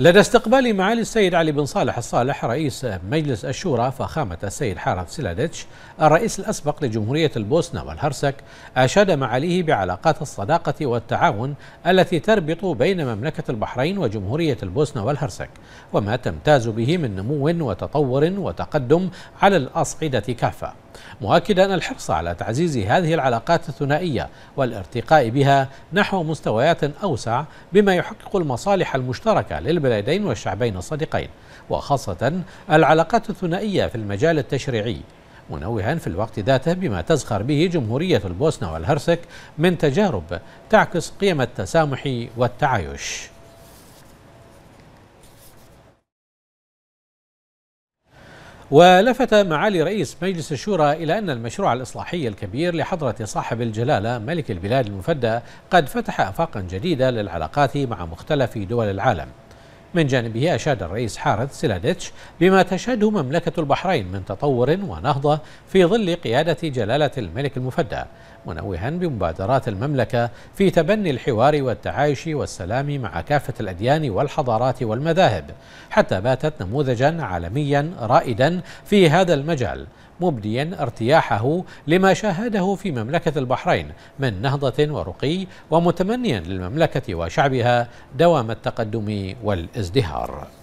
لدى استقبال معالي السيد علي بن صالح الصالح رئيس مجلس الشورى فخامة السيد حارث سيلاديتش الرئيس الأسبق لجمهورية البوسنة والهرسك أشاد معاليه بعلاقات الصداقة والتعاون التي تربط بين مملكة البحرين وجمهورية البوسنة والهرسك وما تمتاز به من نمو وتطور وتقدم على الأصعدة كافة مؤكدا الحرص على تعزيز هذه العلاقات الثنائية والارتقاء بها نحو مستويات أوسع بما يحقق المصالح المشتركة للبلدين والشعبين الصديقين وخاصة العلاقات الثنائية في المجال التشريعي منوها في الوقت ذاته بما تزخر به جمهورية البوسنة والهرسك من تجارب تعكس قيم التسامح والتعايش ولفت معالي رئيس مجلس الشورى إلى أن المشروع الإصلاحي الكبير لحضرة صاحب الجلالة ملك البلاد المفدى قد فتح آفاقا جديدة للعلاقات مع مختلف دول العالم من جانبه أشاد الرئيس حارث سيلاديتش بما تشهده مملكة البحرين من تطور ونهضة في ظل قيادة جلالة الملك المفدى منوها بمبادرات المملكة في تبني الحوار والتعايش والسلام مع كافة الأديان والحضارات والمذاهب حتى باتت نموذجا عالميا رائدا في هذا المجال مبديا ارتياحه لما شاهده في مملكة البحرين من نهضة ورقي ومتمنيا للمملكة وشعبها دوام التقدم والازدهار